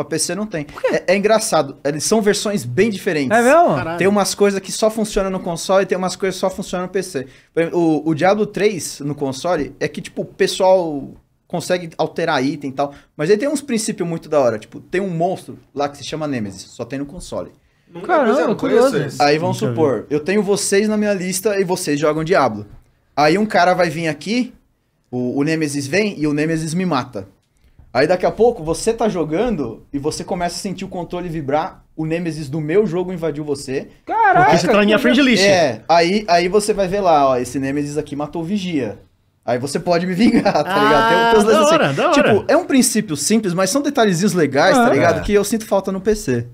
Pra PC não tem. É, é, engraçado. Eles é, são versões bem é diferentes. É mesmo? Caralho. Tem umas coisas que só funcionam no console e tem umas coisas que só funcionam no PC. Exemplo, o, o Diablo 3 no console é que, tipo, o pessoal consegue alterar item e tal. Mas ele tem uns princípios muito da hora. Tipo, tem um monstro lá que se chama Nemesis. Só tem no console. Caramba, curioso. Aí vamos Deixa supor, eu, eu tenho vocês na minha lista e vocês jogam Diablo. Aí um cara vai vir aqui, o, o Nemesis vem e o Nemesis me mata. Aí daqui a pouco você tá jogando e você começa a sentir o controle vibrar, o Nemesis do meu jogo invadiu você. Caraca! Porque você tá na minha friend list. É, aí, aí você vai ver lá, ó, esse Nemesis aqui matou o Vigia. Aí você pode me vingar, tá ah, ligado? Tem ah, da assim. hora, assim. da tipo, hora. Tipo, é um princípio simples, mas são detalhezinhos legais, tá ah, tá ligado? É. Que eu sinto falta no PC.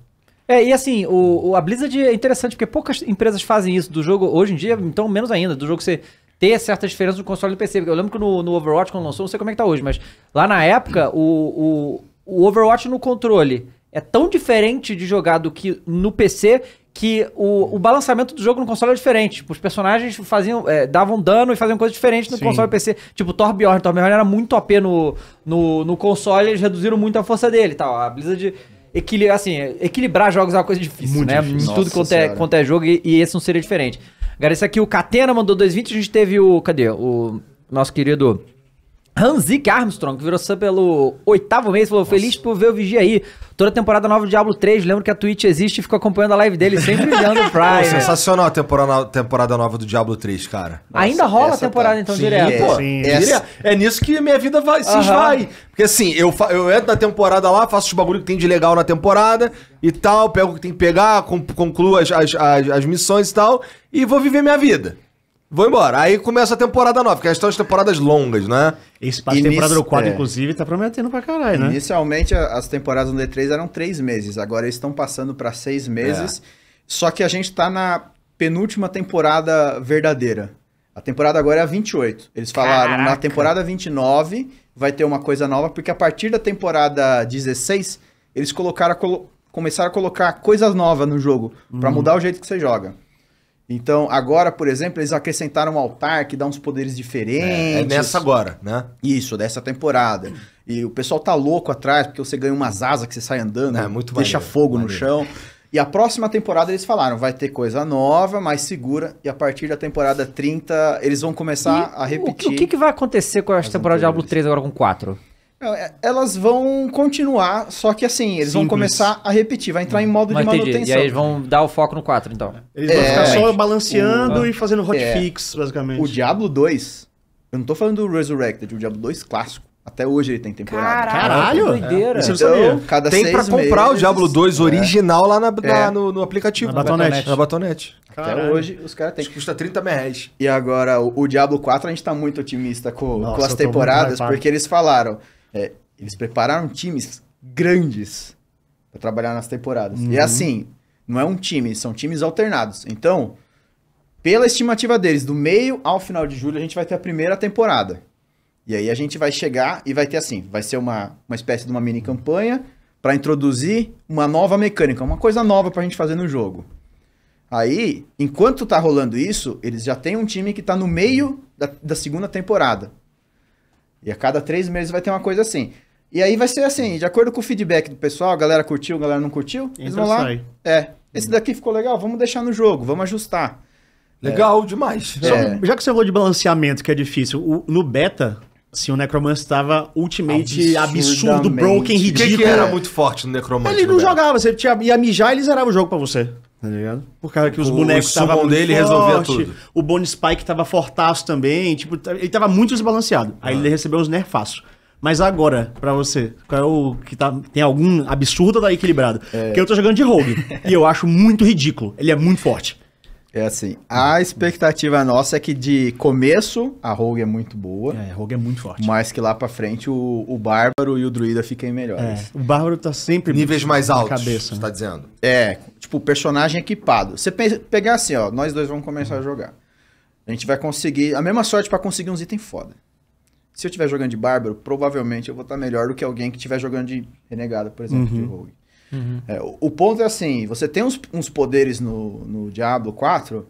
É, e assim, o, o, a Blizzard é interessante porque poucas empresas fazem isso do jogo hoje em dia, então menos ainda, do jogo você ter certa diferença do console do PC. Porque eu lembro que no, no Overwatch, quando lançou, não sei como é que tá hoje, mas lá na época, o, o, o Overwatch no controle é tão diferente de jogar do que no PC que o, o balanceamento do jogo no console é diferente. Tipo, os personagens faziam, é, davam dano e faziam coisas diferentes no Sim. console PC. Tipo, Torbjorn. Torbjorn era muito OP no, no, no console, eles reduziram muito a força dele e tal. A Blizzard... Equili assim, equilibrar jogos é uma coisa difícil, muito né? Difícil. Tudo quanto é, quanto é jogo e, e esse não seria diferente. Agradecer aqui o Catena, mandou 2,20. A gente teve o. Cadê? O nosso querido. Hansik Armstrong, que virou sub pelo oitavo mês, falou: Nossa. Feliz por ver o Vigia aí. Toda temporada nova do Diablo 3, lembro que a Twitch existe e fico acompanhando a live dele sempre olhando o Prime. Pô, sensacional a temporada, temporada nova do Diablo 3, cara. Nossa, Ainda rola a tá- temporada tá... então sim, direto? É, sim, Essa... É, é nisso que minha vida vai, se esvai. Porque assim, eu, fa... eu entro na temporada lá, faço os bagulho que tem de legal na temporada e tal, pego o que tem que pegar, concluo as, as, as, as missões e tal, e vou viver minha vida. Vou embora. Aí começa a temporada nova, que são as temporadas longas, né? Esse passo Inici... temporada do 4, é. inclusive, tá prometendo pra caralho, né? Inicialmente, as temporadas no D3 eram três meses. Agora eles estão passando para seis é. meses. É. Só que a gente tá na penúltima temporada verdadeira. A temporada agora é a 28. Eles falaram, Caraca. na temporada 29 vai ter uma coisa nova, porque a partir da temporada 16, eles colocaram a colo... começaram a colocar coisas novas no jogo, hum. para mudar o jeito que você joga. Então, agora, por exemplo, eles acrescentaram um altar que dá uns poderes diferentes. É, é nessa agora, né? Isso, dessa temporada. E o pessoal tá louco atrás, porque você ganha umas asas que você sai andando, é, muito deixa maneiro, fogo maneiro. no chão. E a próxima temporada eles falaram, vai ter coisa nova, mais segura, e a partir da temporada 30 eles vão começar e a repetir. O que, o que, vai acontecer com a temporada de Diablo 3 agora com 4? É, elas vão continuar, só que assim, eles Simples. vão começar a repetir, vai entrar em modo Mas de entendi. manutenção. E aí eles vão dar o foco no 4, então. Eles vão é. ficar só é. balanceando o... e fazendo hotfix, basicamente. O Diablo 2, eu não tô falando do Resurrected, o Diablo 2 clássico. Até hoje ele tem temporada. Caralho! Caralho. Doideira. É. Isso então, cada tem pra comprar meses, o Diablo 2 original é. lá na, na, no, no, aplicativo. Na Batonete. Na Batonete. Caralho. Até hoje os caras têm. Custa 30 reais. E agora, o, o, Diablo 4 a gente tá muito otimista com, Nossa, com as temporadas, porque eles falaram... É, eles prepararam times grandes para trabalhar nas temporadas. É uhum. E assim, não é um time, são times alternados. Então, pela estimativa deles, do meio ao final de julho, a gente vai ter a primeira temporada. E aí a gente vai chegar e vai ter assim, vai ser uma, uma espécie de uma mini campanha para introduzir uma nova mecânica, uma coisa nova para a gente fazer no jogo. Aí, enquanto tá rolando isso, eles já têm um time que tá no meio da, da segunda temporada. E a cada três meses vai ter uma coisa assim. E aí vai ser assim, de acordo com o feedback do pessoal, a galera curtiu, a galera não curtiu, Entra, eles vão lá. Sai. É, esse daqui ficou legal, vamos deixar no jogo, vamos ajustar. Legal é. demais. É. já que você falou de balanceamento, que é difícil, o, no beta, assim, o Necromancer estava ultimamente absurdo, broken, ridículo. O que, que, era muito forte no Necromancer? Ele não jogava, você tinha, ia mijar e ele zerava o jogo para você. Tá ligado? Por causa que os bonecos estavam dele forte, resolvia tudo. O Bone Spike tava fortaço também, tipo, ele tava muito desbalanceado. Aí ah. ele recebeu uns nerfaços. Mas agora, pra você, qual é o que tá, tem algum absurdo da equilibrado? É. Porque eu tô jogando de rogue e eu acho muito ridículo. Ele é muito forte. É assim, a expectativa nossa é que de começo a Rogue é muito boa. É, a Rogue é muito forte. Mas que lá pra frente o, o Bárbaro e o Druida fiquem melhores. É, o Bárbaro tá sempre... Níveis mais altos, cabeça, você né? tá dizendo. É, tipo, personagem equipado. Você pegar assim, ó, nós dois vamos começar a jogar. A gente vai conseguir a mesma sorte para conseguir uns itens foda. Se eu estiver jogando de Bárbaro, provavelmente eu vou estar tá melhor do que alguém que estiver jogando de Renegado, por exemplo, uhum. de Rogue. Uhum. É, o, o, ponto é assim: você tem uns, uns poderes no, no Diablo 4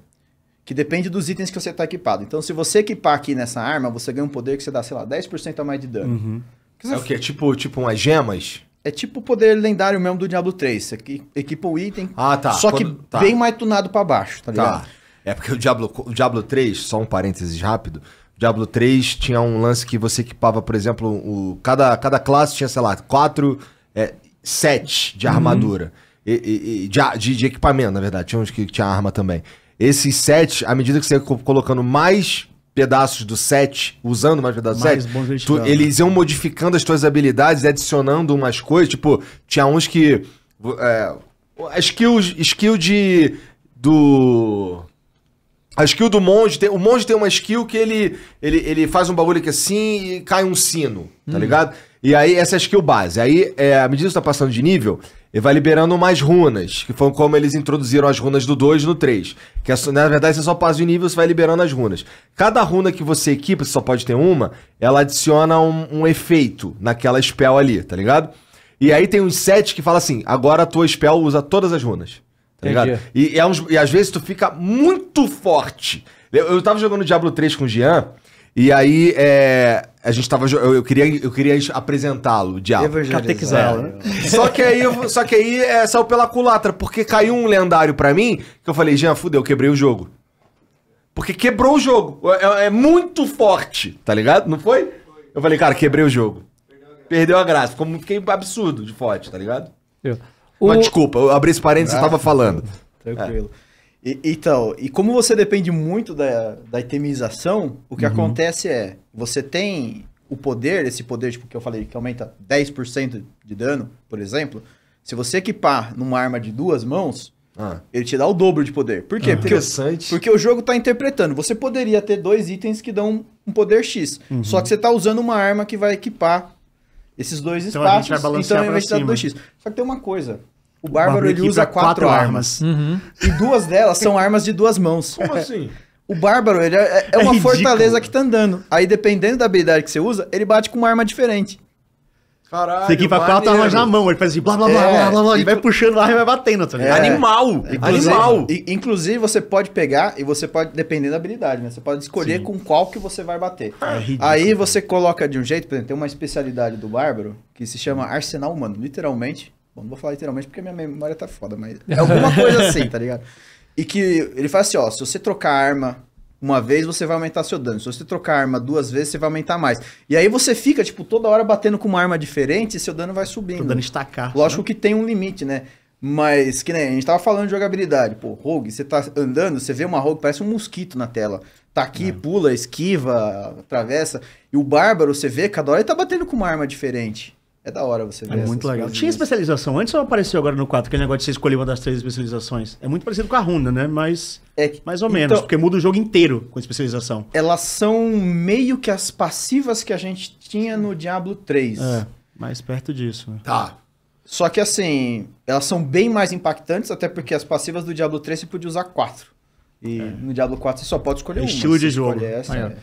que depende dos itens que você está equipado. Então, se você equipar aqui nessa arma, você ganha um poder que você dá, sei lá, 10% a mais de dano. Uhum. É o que? É tipo, tipo umas gemas? É tipo o poder lendário mesmo do Diablo 3. Você equipa o item, ah, tá. só Quando... que tá. bem mais tunado para baixo, tá ligado? Tá. É porque o Diablo, o Diablo 3, só um parênteses rápido, o Diablo 3 tinha um lance que você equipava, por exemplo, o, cada, cada classe tinha, sei lá, quatro é, sete de armadura. Uhum. E, e, de, de, de, equipamento, na verdade. Tinha uns que tinha arma também. Esses sete, à medida que você ia colocando mais pedaços do set, usando mais pedaços mais do set, tu, eles iam modificando as tuas habilidades, adicionando umas coisas. Tipo, tinha uns que. É, a skill, skill de. Do. A skill do monge, tem, o monge tem uma skill que ele, ele, ele faz um bagulho que é assim e cai um sino, tá hum. ligado? E aí, essa é a skill base. Aí, é, à medida que você tá passando de nível, ele vai liberando mais runas, que foi como eles introduziram as runas do 2 no 3. Que é, na verdade, você só passa de nível, você vai liberando as runas. Cada runa que você equipa, você só pode ter uma, ela adiciona um, um efeito naquela spell ali, tá ligado? E aí tem uns sets que fala assim, agora a tua spell usa todas as runas. Tá ligado? E, e, é uns, e às vezes tu fica muito forte. Eu, eu tava jogando Diablo 3 com o Jean, e aí é a gente tava. Eu, eu queria, eu queria apresentá-lo, diabo. Catequizá-lo. É. Né? Só que aí, só que aí é, saiu pela culatra, porque caiu um lendário pra mim que eu falei, Jean, fudeu, quebrei o jogo. Porque quebrou o jogo. É, é, é muito forte, tá ligado? Não foi? Eu falei, cara, quebrei o jogo. Perdeu a graça. como Ficou, fiquei absurdo de forte, tá ligado? Eu. O... Mas desculpa, eu abri esse parênteses e ah, tava falando. Tranquilo. É. E, então, e como você depende muito da, da itemização, o que uhum. acontece é, você tem o poder, esse poder tipo, que eu falei, que aumenta 10% de dano, por exemplo, se você equipar numa arma de duas mãos, ah. ele te dá o dobro de poder. Por quê? Ah, porque, interessante. O, porque o jogo está interpretando. Você poderia ter dois itens que dão um poder X. Uhum. Só que você está usando uma arma que vai equipar esses dois então, espaços. Então a gente vai então balancear então, vai dar 2x. Só que tem uma coisa. O Bárbaro, ele usa quatro, quatro armas. Uhum. E duas delas são armas de duas mãos. Como é. assim? O Bárbaro, ele é, é, é, é uma fortaleza que tá andando. Aí, dependendo da habilidade que você usa, ele bate com uma arma diferente. Caralho, Você equipa quatro armas na mão, ele faz assim, blá blá blá, é, blá, blá, blá e vai puxando lá e vai batendo, tá É. Animal! Inclusive, animal! Inclusive, você pode pegar e você pode, dependendo da habilidade, né? Você pode escolher Sim. com qual que você vai bater. É ridículo, Aí você coloca de um jeito, por exemplo, tem uma especialidade do Bárbaro que se chama Arsenal Humano, literalmente. Bom, não vou falar literalmente porque minha memória tá foda, mas é alguma coisa assim, tá ligado? E que ele fala assim, ó, se você trocar arma uma vez, você vai aumentar seu dano. Se você trocar arma duas vezes, você vai aumentar mais. E aí você fica, tipo, toda hora batendo com uma arma diferente e seu dano vai subindo. O dano estacar. Lógico né? que tem um limite, né? Mas, que nem, a gente tava falando de jogabilidade. Pô, Rogue, você tá andando, você vê uma Rogue, parece um mosquito na tela. Tá aqui, é. pula, esquiva, atravessa. E o Bárbaro, você vê, cada hora ele tá batendo com uma arma diferente. É da hora você é ver. É muito legal. Tinha especialização antes ou apareceu agora no 4? Aquele é negócio de você escolher uma das três especializações. É muito parecido com a Runa, né? Mas. É que, mais ou menos, então, porque muda o jogo inteiro com especialização. Elas são meio que as passivas que a gente tinha no Diablo 3. É, mais perto disso. Né? Tá. Só que assim, elas são bem mais impactantes, até porque as passivas do Diablo 3 você podia usar quatro. E é. no Diablo 4 você só pode escolher é uma. Estilo de jogo. Essa,